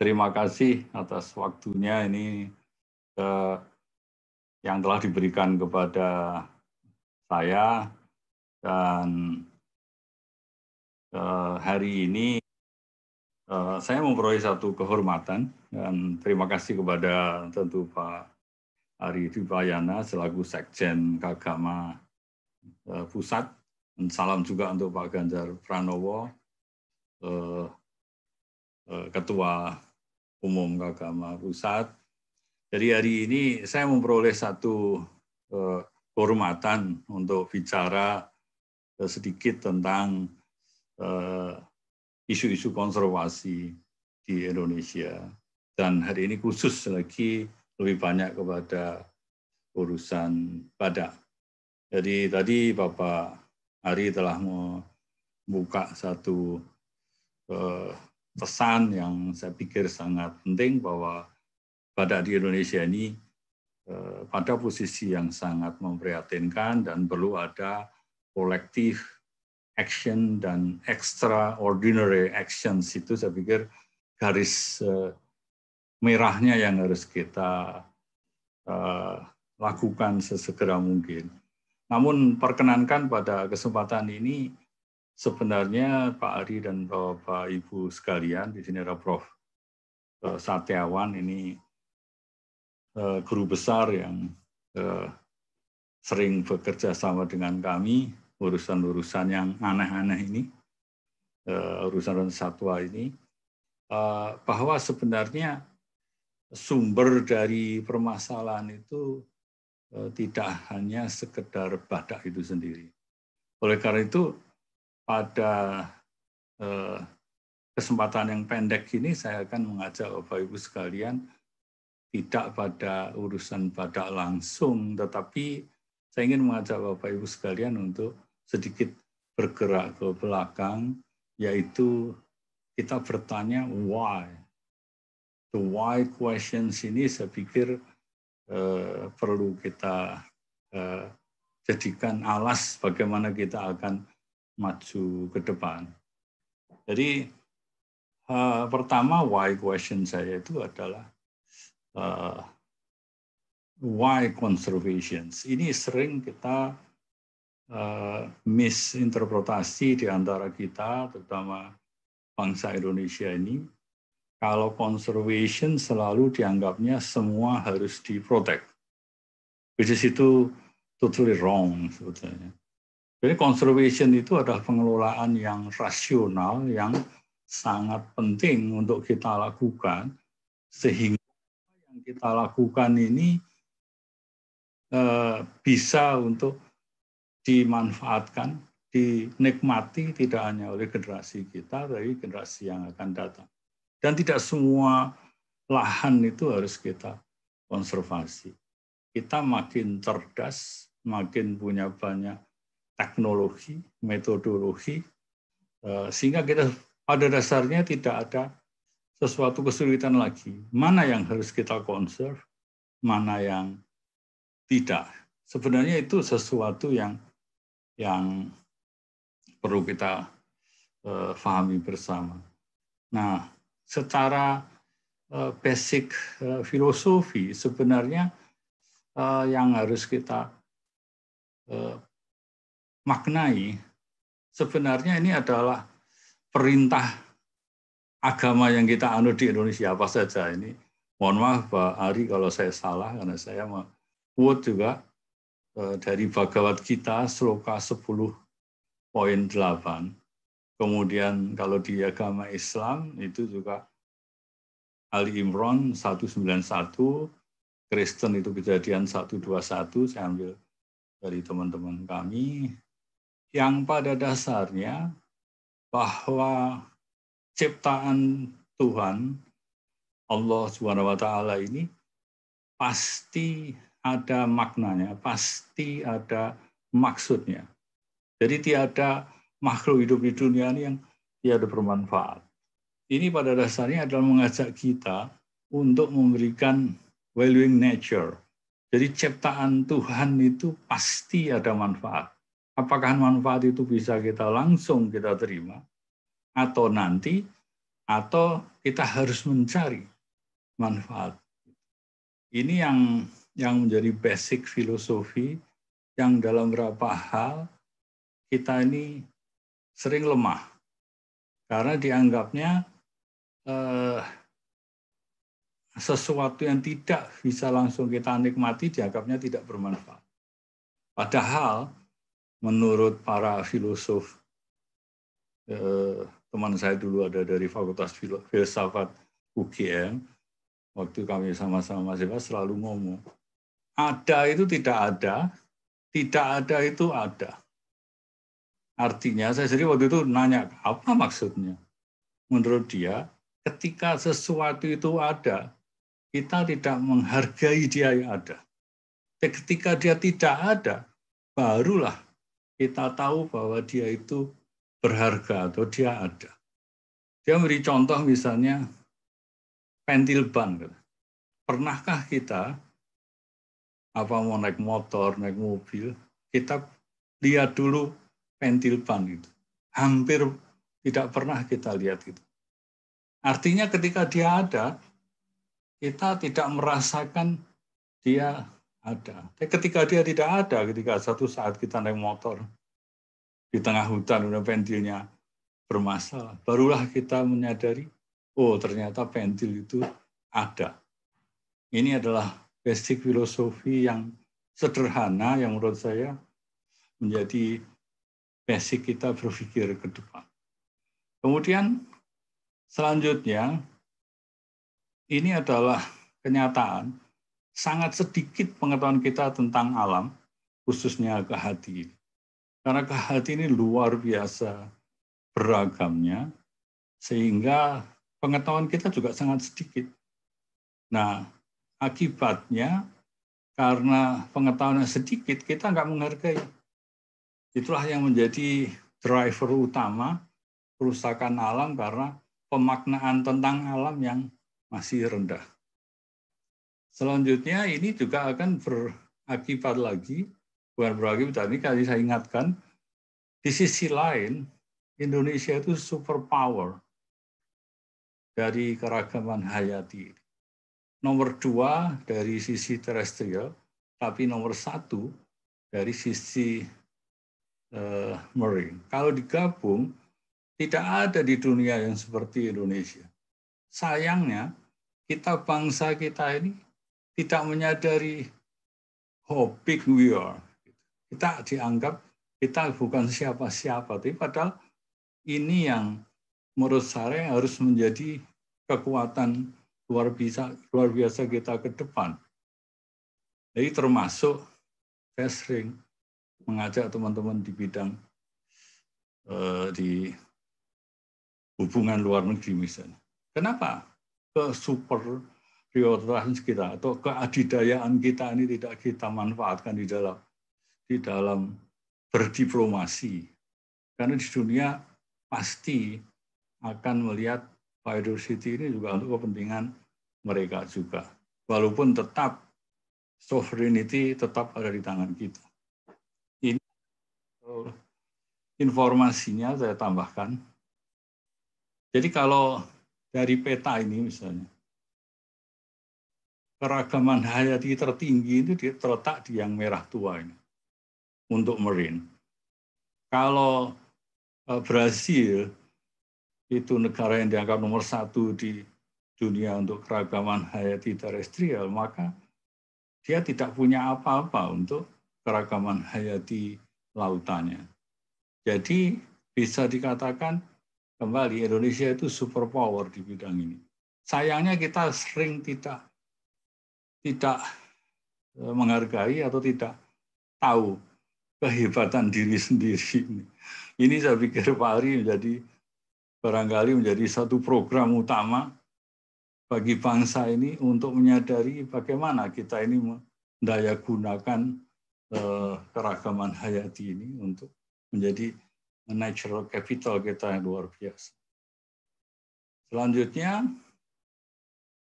terima kasih atas waktunya ini eh, yang telah diberikan kepada saya dan eh, hari ini eh, saya memperoleh satu kehormatan dan terima kasih kepada tentu Pak Ari Dipayana selaku Sekjen Kagama eh, Pusat dan salam juga untuk Pak Ganjar Pranowo eh, eh Ketua umum keagama pusat. Jadi hari ini saya memperoleh satu eh, kehormatan untuk bicara eh, sedikit tentang eh, isu-isu konservasi di Indonesia. Dan hari ini khusus lagi lebih banyak kepada urusan badak. Jadi tadi Bapak Ari telah membuka satu pesan yang saya pikir sangat penting bahwa pada di Indonesia ini eh, pada posisi yang sangat memprihatinkan dan perlu ada kolektif action dan extraordinary action itu saya pikir garis eh, merahnya yang harus kita eh, lakukan sesegera mungkin. Namun perkenankan pada kesempatan ini sebenarnya Pak Ari dan Bapak Ibu sekalian, di sini ada Prof. Eh, Sateawan ini eh, guru besar yang eh, sering bekerja sama dengan kami urusan-urusan yang aneh-aneh ini, urusan satwa ini, bahwa sebenarnya sumber dari permasalahan itu tidak hanya sekedar badak itu sendiri. Oleh karena itu, pada eh, kesempatan yang pendek ini saya akan mengajak Bapak Ibu sekalian tidak pada urusan badak langsung, tetapi saya ingin mengajak Bapak Ibu sekalian untuk sedikit bergerak ke belakang, yaitu kita bertanya why. The why questions ini saya pikir eh, perlu kita eh, jadikan alas bagaimana kita akan maju ke depan. Jadi uh, pertama why question saya itu adalah uh, why conservation. Ini sering kita uh, misinterpretasi di antara kita, terutama bangsa Indonesia ini. Kalau conservation selalu dianggapnya semua harus diprotek, which is itu totally wrong sebetulnya. Jadi conservation itu adalah pengelolaan yang rasional yang sangat penting untuk kita lakukan sehingga yang kita lakukan ini eh, bisa untuk dimanfaatkan, dinikmati tidak hanya oleh generasi kita, tapi generasi yang akan datang. Dan tidak semua lahan itu harus kita konservasi. Kita makin cerdas, makin punya banyak teknologi, metodologi, eh, sehingga kita pada dasarnya tidak ada sesuatu kesulitan lagi. Mana yang harus kita conserve, mana yang tidak. Sebenarnya itu sesuatu yang yang perlu kita pahami eh, fahami bersama. Nah, secara uh, basic uh, filosofi sebenarnya uh, yang harus kita uh, maknai sebenarnya ini adalah perintah agama yang kita anut di Indonesia apa saja ini. Mohon maaf Pak Ari kalau saya salah karena saya quote juga eh, dari Bhagavad Gita sloka 10.8. Kemudian kalau di agama Islam itu juga Ali Imran 191, Kristen itu kejadian 121, saya ambil dari teman-teman kami, yang pada dasarnya bahwa ciptaan Tuhan Allah Subhanahu wa taala ini pasti ada maknanya, pasti ada maksudnya. Jadi tiada makhluk hidup di dunia ini yang tiada bermanfaat. Ini pada dasarnya adalah mengajak kita untuk memberikan valuing nature. Jadi ciptaan Tuhan itu pasti ada manfaat apakah manfaat itu bisa kita langsung kita terima atau nanti atau kita harus mencari manfaat. Ini yang yang menjadi basic filosofi yang dalam beberapa hal kita ini sering lemah karena dianggapnya eh, sesuatu yang tidak bisa langsung kita nikmati dianggapnya tidak bermanfaat. Padahal menurut para filosof eh, teman saya dulu ada dari Fakultas Filsafat UGM waktu kami sama-sama mahasiswa selalu ngomong ada itu tidak ada tidak ada itu ada artinya saya sendiri waktu itu nanya apa maksudnya menurut dia ketika sesuatu itu ada kita tidak menghargai dia yang ada ketika dia tidak ada barulah kita tahu bahwa dia itu berharga atau dia ada. Dia memberi contoh misalnya pentil ban. Pernahkah kita apa mau naik motor, naik mobil, kita lihat dulu pentil ban itu. Hampir tidak pernah kita lihat itu. Artinya ketika dia ada, kita tidak merasakan dia ada. Tapi eh, ketika dia tidak ada, ketika satu saat kita naik motor di tengah hutan, udah pentilnya bermasalah, barulah kita menyadari, oh ternyata pentil itu ada. Ini adalah basic filosofi yang sederhana yang menurut saya menjadi basic kita berpikir ke depan. Kemudian selanjutnya, ini adalah kenyataan sangat sedikit pengetahuan kita tentang alam, khususnya ke hati Karena ke hati ini luar biasa beragamnya, sehingga pengetahuan kita juga sangat sedikit. Nah, akibatnya karena pengetahuannya sedikit, kita nggak menghargai. Itulah yang menjadi driver utama kerusakan alam karena pemaknaan tentang alam yang masih rendah. Selanjutnya ini juga akan berakibat lagi, bukan berakibat, tapi kali saya ingatkan, di sisi lain, Indonesia itu superpower dari keragaman hayati. Nomor dua dari sisi terestrial, tapi nomor satu dari sisi uh, marine. Kalau digabung, tidak ada di dunia yang seperti Indonesia. Sayangnya, kita bangsa kita ini tidak menyadari how big we are. Kita dianggap kita bukan siapa-siapa, tapi padahal ini yang menurut saya harus menjadi kekuatan luar biasa luar biasa kita ke depan. Jadi termasuk saya sering mengajak teman-teman di bidang eh, di hubungan luar negeri misalnya. Kenapa ke super prioritas kita atau keadidayaan kita ini tidak kita manfaatkan di dalam di dalam berdiplomasi. Karena di dunia pasti akan melihat biodiversity ini juga untuk kepentingan mereka juga. Walaupun tetap sovereignty tetap ada di tangan kita. Ini informasinya saya tambahkan. Jadi kalau dari peta ini misalnya, keragaman hayati tertinggi itu terletak di yang merah tua ini untuk marine. Kalau eh, Brasil itu negara yang dianggap nomor satu di dunia untuk keragaman hayati terestrial, maka dia tidak punya apa-apa untuk keragaman hayati lautannya. Jadi bisa dikatakan kembali Indonesia itu superpower di bidang ini. Sayangnya kita sering tidak tidak e, menghargai atau tidak tahu kehebatan diri sendiri ini. Ini saya pikir Pak Ari menjadi barangkali menjadi satu program utama bagi bangsa ini untuk menyadari bagaimana kita ini mendaya gunakan e, keragaman hayati ini untuk menjadi natural capital kita yang luar biasa. Selanjutnya,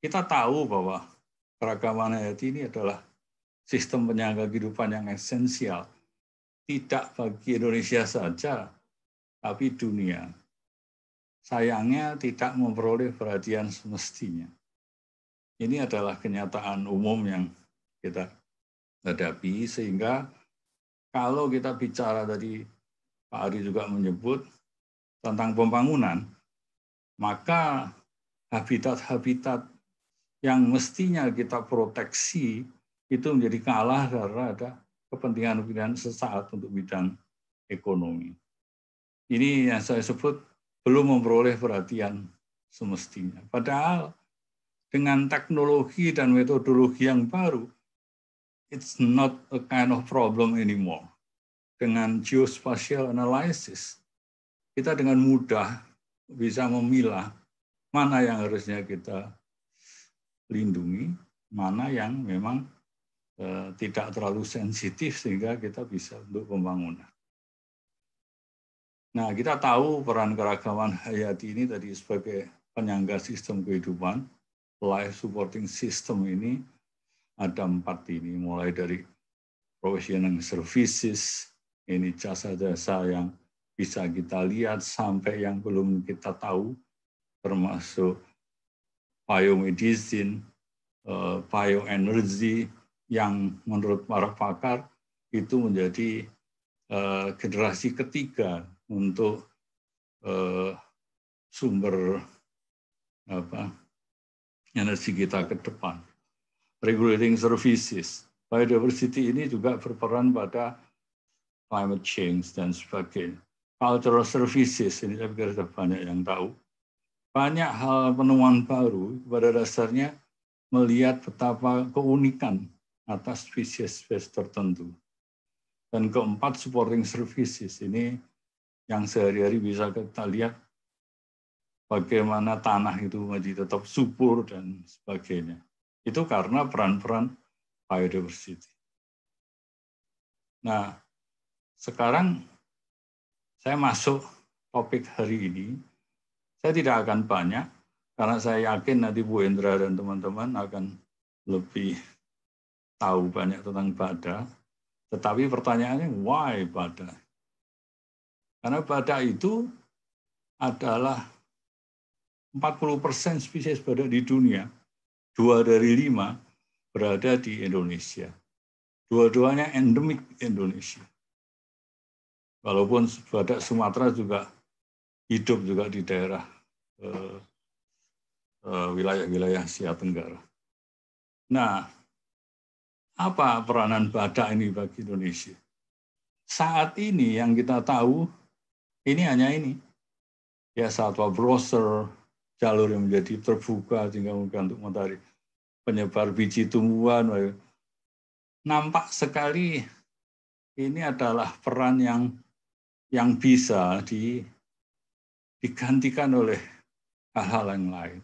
kita tahu bahwa keragaman hayati ini adalah sistem penyangga kehidupan yang esensial. Tidak bagi Indonesia saja, tapi dunia. Sayangnya tidak memperoleh perhatian semestinya. Ini adalah kenyataan umum yang kita hadapi, sehingga kalau kita bicara tadi Pak Ari juga menyebut tentang pembangunan, maka habitat-habitat yang mestinya kita proteksi itu menjadi kalah karena ada kepentingan-kepentingan sesaat untuk bidang ekonomi. Ini yang saya sebut belum memperoleh perhatian semestinya. Padahal dengan teknologi dan metodologi yang baru, it's not a kind of problem anymore. Dengan geospatial analysis, kita dengan mudah bisa memilah mana yang harusnya kita lindungi mana yang memang eh, tidak terlalu sensitif sehingga kita bisa untuk pembangunan. Nah, kita tahu peran keragaman hayati ini tadi sebagai penyangga sistem kehidupan, life supporting system ini ada empat ini, mulai dari professional services, ini jasa-jasa yang bisa kita lihat sampai yang belum kita tahu, termasuk biomedicine, eh, bioenergy yang menurut para pakar itu menjadi eh, generasi ketiga untuk eh, sumber apa energi kita ke depan. Regulating services, biodiversity ini juga berperan pada climate change dan sebagainya. Cultural services ini saya pikir sudah banyak yang tahu banyak hal penemuan baru pada dasarnya melihat betapa keunikan atas spesies-spesies tertentu. Dan keempat, supporting services. Ini yang sehari-hari bisa kita lihat bagaimana tanah itu masih tetap subur dan sebagainya. Itu karena peran-peran biodiversity. Nah, sekarang saya masuk topik hari ini, saya tidak akan banyak, karena saya yakin nanti Bu Indra dan teman-teman akan lebih tahu banyak tentang bada. Tetapi pertanyaannya, why bada? Karena bada itu adalah 40% spesies badak di dunia, dua dari lima berada di Indonesia. Dua-duanya endemik Indonesia. Walaupun badak Sumatera juga hidup juga di daerah Eh, eh, wilayah-wilayah Asia Tenggara. Nah, apa peranan Badak ini bagi Indonesia? Saat ini yang kita tahu ini hanya ini. Ya satwa browser, jalur yang menjadi terbuka sehingga untuk menarik penyebar biji tumbuhan. Nampak sekali ini adalah peran yang yang bisa di, digantikan oleh hal-hal yang lain.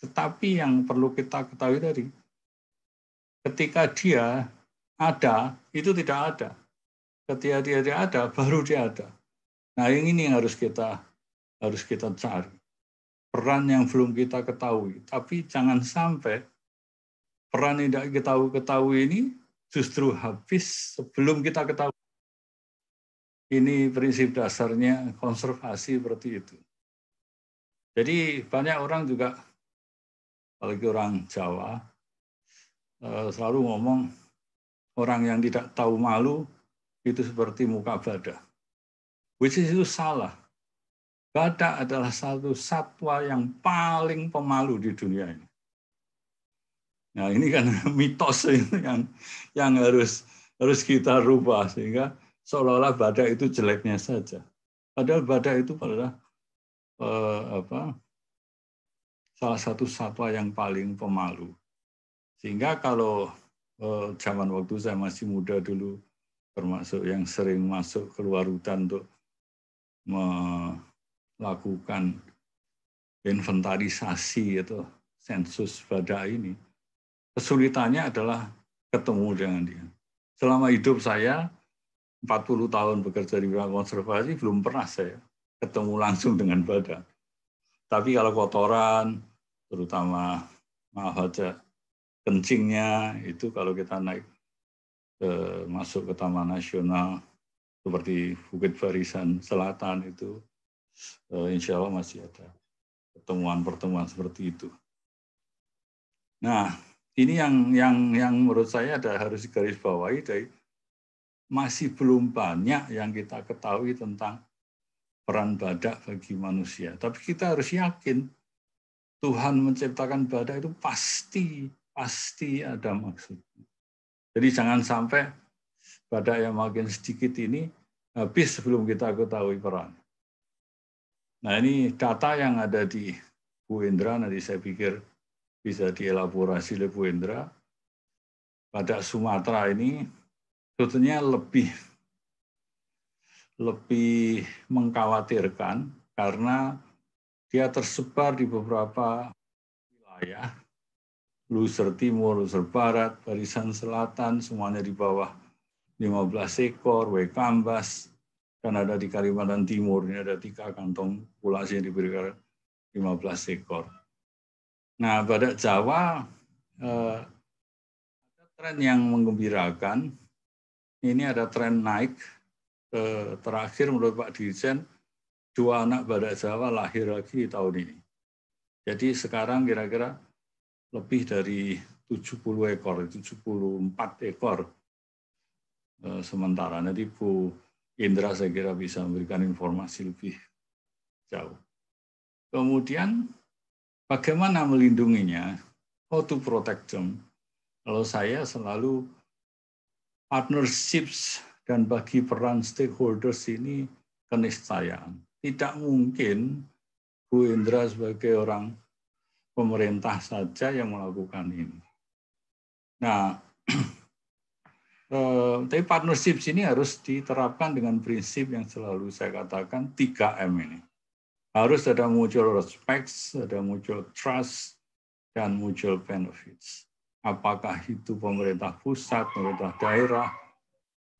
Tetapi yang perlu kita ketahui tadi, ketika dia ada, itu tidak ada. Ketika dia tidak ada, baru dia ada. Nah yang ini yang harus kita harus kita cari. Peran yang belum kita ketahui. Tapi jangan sampai peran yang tidak kita ketahui ini justru habis sebelum kita ketahui. Ini prinsip dasarnya konservasi seperti itu. Jadi banyak orang juga, apalagi orang Jawa, eh, selalu ngomong orang yang tidak tahu malu itu seperti muka badak. Which is itu salah. Badak adalah satu satwa yang paling pemalu di dunia ini. Nah ini kan mitos yang yang harus harus kita rubah sehingga seolah-olah badak itu jeleknya saja. Padahal badak itu adalah eh, apa salah satu satwa yang paling pemalu. Sehingga kalau eh, zaman waktu saya masih muda dulu, termasuk yang sering masuk keluar hutan untuk melakukan inventarisasi atau sensus pada ini, kesulitannya adalah ketemu dengan dia. Selama hidup saya, 40 tahun bekerja di bidang konservasi, belum pernah saya ketemu langsung dengan badan. Tapi kalau kotoran, terutama maaf aja kencingnya itu kalau kita naik ke, eh, masuk ke Taman Nasional seperti Bukit Barisan Selatan itu eh, insya Allah masih ada pertemuan-pertemuan seperti itu. Nah, ini yang yang yang menurut saya ada harus garis bawahi dari masih belum banyak yang kita ketahui tentang peran badak bagi manusia. Tapi kita harus yakin Tuhan menciptakan badak itu pasti, pasti ada maksudnya. Jadi jangan sampai badak yang makin sedikit ini habis sebelum kita ketahui peran. Nah ini data yang ada di Bu Indra, nanti saya pikir bisa dielaborasi oleh Bu Indra. Badak Sumatera ini sebetulnya lebih lebih mengkhawatirkan karena dia tersebar di beberapa wilayah, luser timur, luser barat, barisan selatan, semuanya di bawah 15 ekor, Wekambas, kan ada di Kalimantan Timur, ini ada tiga kantong populasi yang diberikan 15 ekor. Nah, pada Jawa eh, ada tren yang mengembirakan, Ini ada tren naik Eh, terakhir menurut Pak Dirjen dua anak badak Jawa lahir lagi tahun ini. Jadi sekarang kira-kira lebih dari 70 ekor, 74 ekor eh, sementara. Nanti Bu Indra saya kira bisa memberikan informasi lebih jauh. Kemudian bagaimana melindunginya? How to protect them? Kalau saya selalu partnerships dan bagi peran stakeholders ini keniscayaan. Tidak mungkin Bu Indra sebagai orang pemerintah saja yang melakukan ini. Nah, eh, tapi partnership ini harus diterapkan dengan prinsip yang selalu saya katakan 3M ini. Harus ada mutual respect, ada mutual trust, dan mutual benefits. Apakah itu pemerintah pusat, pemerintah daerah,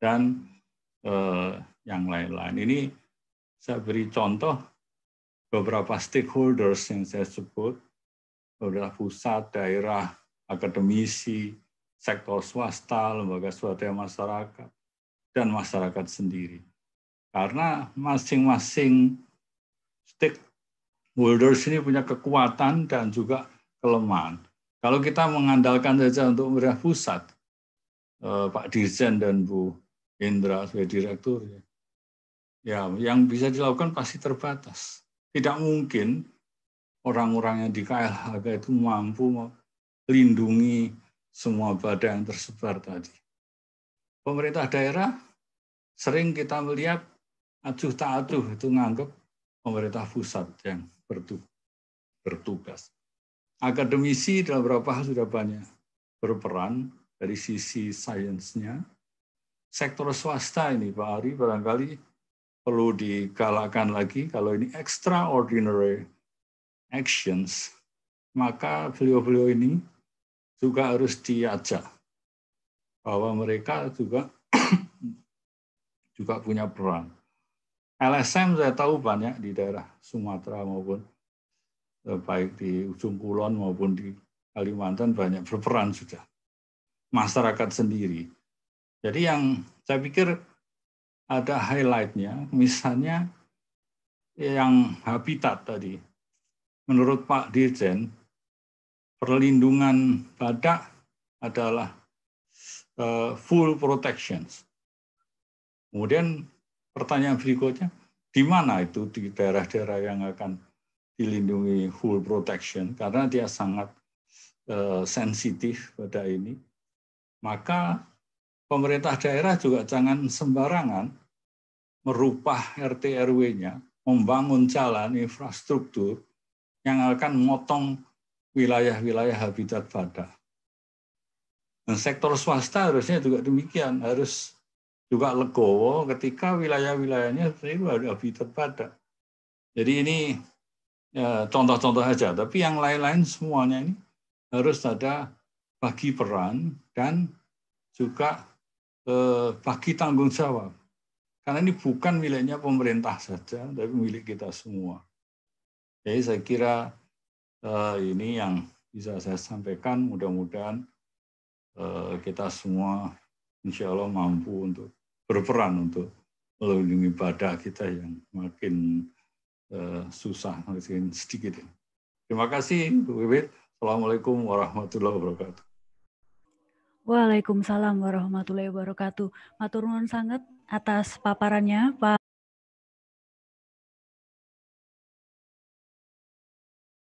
dan eh, yang lain-lain. Ini saya beri contoh beberapa stakeholders yang saya sebut, beberapa pusat, daerah, akademisi, sektor swasta, lembaga swadaya masyarakat, dan masyarakat sendiri. Karena masing-masing stakeholders ini punya kekuatan dan juga kelemahan. Kalau kita mengandalkan saja untuk pemerintah pusat, eh, Pak Dirjen dan Bu Hendra sebagai direktur, ya. ya, yang bisa dilakukan pasti terbatas. Tidak mungkin orang-orang yang di KLHK itu mampu melindungi semua badan yang tersebar tadi. Pemerintah daerah sering kita melihat acuh tak acuh itu nganggap pemerintah pusat yang bertugas. Akademisi dalam beberapa hal sudah banyak berperan dari sisi sainsnya, sektor swasta ini Pak Ari barangkali perlu digalakkan lagi kalau ini extraordinary actions maka beliau-beliau ini juga harus diajak bahwa mereka juga juga punya peran. LSM saya tahu banyak di daerah Sumatera maupun eh, baik di ujung kulon maupun di Kalimantan banyak berperan sudah. Masyarakat sendiri jadi yang saya pikir ada highlightnya, misalnya yang habitat tadi. Menurut Pak Dirjen, perlindungan badak adalah uh, full protections. Kemudian pertanyaan berikutnya, di mana itu di daerah-daerah yang akan dilindungi full protection karena dia sangat uh, sensitif pada ini maka pemerintah daerah juga jangan sembarangan merubah RT RW-nya, membangun jalan, infrastruktur yang akan motong wilayah-wilayah habitat badak. Dan sektor swasta harusnya juga demikian, harus juga legowo ketika wilayah-wilayahnya itu ada habitat badak. Jadi ini ya, contoh-contoh saja, -contoh tapi yang lain-lain semuanya ini harus ada bagi peran dan juga bagi eh, tanggung jawab. Karena ini bukan miliknya pemerintah saja, tapi milik kita semua. Jadi saya kira eh, ini yang bisa saya sampaikan. Mudah-mudahan eh, kita semua insya Allah mampu untuk berperan untuk melindungi ibadah kita yang makin susah, makin sedikit. Terima kasih, Bu Wiwit. Assalamualaikum warahmatullahi wabarakatuh. Waalaikumsalam warahmatullahi wabarakatuh. Matur sangat atas paparannya Pak